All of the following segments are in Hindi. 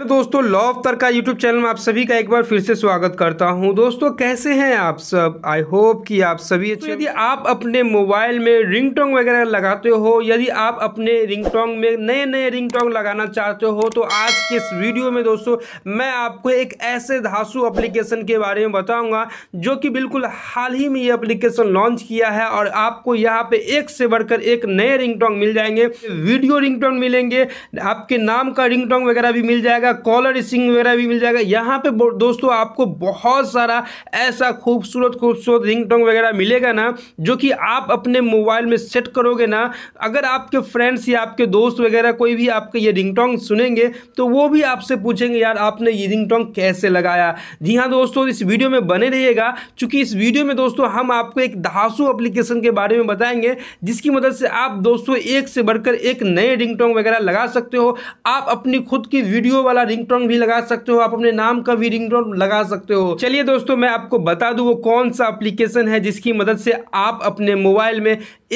हेलो दोस्तों लॉ ऑफ तरका का यूट्यूब चैनल में आप सभी का एक बार फिर से स्वागत करता हूं दोस्तों कैसे हैं आप सब आई होप कि आप सभी अच्छे तो यदि आप अपने मोबाइल में रिंगटोंग वगैरह लगाते हो यदि आप अपने रिंगटोंग में नए नए रिंगटोंग लगाना चाहते हो तो आज के इस वीडियो में दोस्तों मैं आपको एक ऐसे धासु अप्लीकेशन के बारे में बताऊँगा जो कि बिल्कुल हाल ही में ये अप्लीकेशन लॉन्च किया है और आपको यहाँ पर एक से बढ़कर एक नए रिंग मिल जाएंगे वीडियो रिंग मिलेंगे आपके नाम का रिंग वगैरह भी मिल जाएगा जाएगा कॉलर रिसिंग वगैरह भी मिल जाएगा यहाँ पे दोस्तों आपको बहुत सारा ऐसा खूबसूरत खूबसूरत रिंगटोन वगैरह मिलेगा ना जो कि आप अपने मोबाइल में सेट करोगे ना अगर आपके फ्रेंड्स या आपके दोस्त वगैरह कोई भी आपके ये रिंगटोंग सुनेंगे तो वो भी आपसे पूछेंगे यार आपने ये रिंगटोंग कैसे लगाया जी हाँ दोस्तों इस वीडियो में बने रहिएगा चूँकि इस वीडियो में दोस्तों हम आपको एक धासु अप्लीकेशन के बारे में बताएंगे जिसकी मदद से आप दोस्तों एक से बढ़कर एक नए रिंग वगैरह लगा सकते हो आप अपनी खुद की वीडियो वाला वाला रिंगटोन भी लगा सकते हो आप अपने नाम का भी रिंगटोन लगा सकते हो चलिए दोस्तों मैं आपको बता दू वो कौन सा अप्लीकेशन है जिसकी मदद से आप अपने मोबाइल में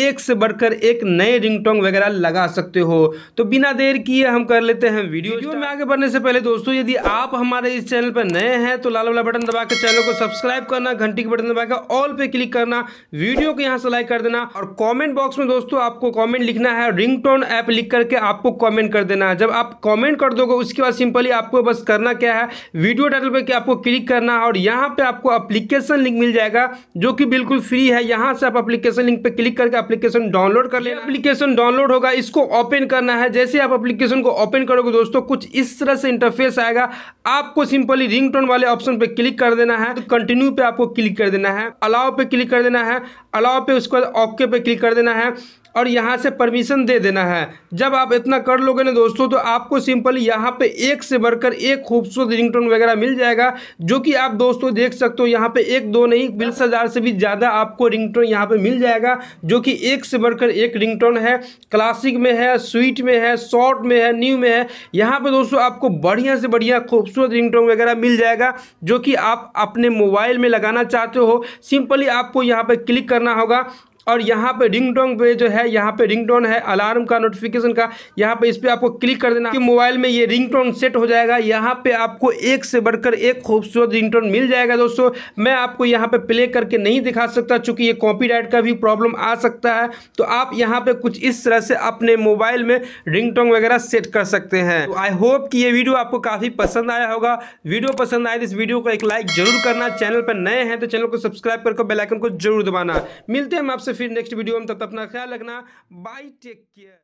एक से बढ़कर एक नए रिंगटोन वगैरह लगा सकते हो तो बिना देर किए हम कर लेते हैं वीडियो वीडियो में आगे बढ़ने से पहले दोस्तों यदि आप हमारे इस चैनल पर नए हैं तो लाल वाला बटन दबाकर चैनल को सब्सक्राइब करना घंटी के बटन दबाकर ऑल पे क्लिक करना वीडियो को यहाँ से लाइक कर देना और कॉमेंट बॉक्स में दोस्तों आपको कॉमेंट लिखना है रिंग टोन ऐप लिख करके आपको कॉमेंट कर देना है जब आप कॉमेंट कर दोगे उसके बाद सिंपली आपको बस करना क्या है वीडियो टाइटल पर आपको क्लिक करना है और यहाँ पर आपको अप्लीकेशन लिंक मिल जाएगा जो कि बिल्कुल फ्री है यहाँ से आप अप्लीकेशन लिंक पर क्लिक करके अप्लीकेशन डाउनलोड कर लेना अप्लीकेशन डाउनलोड होगा इसको ओपन करना है जैसे आप अप्लीकेशन को ओपन करोगे दोस्तों कुछ इस तरह से इंटरफेस आएगा आपको सिंपली रिंग वाले ऑप्शन पर क्लिक कर देना है कंटिन्यू तो पे आपको क्लिक कर देना है अलाव पे क्लिक कर देना है अलाव पे उसके बाद ओके पे क्लिक कर देना है और यहाँ से परमिशन दे देना है जब आप इतना कर लोगे ना दोस्तों तो आपको सिंपली यहाँ पे एक से बढ़कर एक खूबसूरत रिंगटोन वगैरह मिल जाएगा जो कि आप दोस्तों देख सकते हो यहाँ पे एक दो नहीं बीस हज़ार से भी ज़्यादा आपको रिंगटोन यहाँ पे मिल जाएगा जो कि एक से बढ़कर एक रिंगटोन है क्लासिक में है स्वीट में है शॉर्ट में है न्यू में है यहाँ पर दोस्तों आपको बढ़िया से बढ़िया खूबसूरत रिंगटोन वगैरह मिल जाएगा जो कि आप अपने मोबाइल में लगाना चाहते हो सिंपली आपको यहाँ पर क्लिक करना होगा और यहाँ पे रिंग टोन पे जो है यहाँ पे रिंग टोन है अलार्म का नोटिफिकेशन का यहाँ पे इस पर आपको क्लिक कर देना कि मोबाइल में ये रिंग टोन सेट हो जाएगा यहाँ पे आपको एक से बढ़कर एक खूबसूरत रिंग टोन मिल जाएगा दोस्तों मैं आपको यहाँ पे प्ले करके नहीं दिखा सकता चूंकि ये कॉपी का भी प्रॉब्लम आ सकता है तो आप यहाँ पे कुछ इस तरह से अपने मोबाइल में रिंग वगैरह सेट कर सकते हैं आई तो होप कि ये वीडियो आपको काफ़ी पसंद आया होगा वीडियो पसंद आए तो इस वीडियो को एक लाइक जरूर करना चैनल पर नए हैं तो चैनल को सब्सक्राइब करके बेलाइकन को जरूर दबाना मिलते हैं हम आपसे फिर नेक्स्ट वीडियो में तब तक अपना ख्याल रखना बाई टेक केयर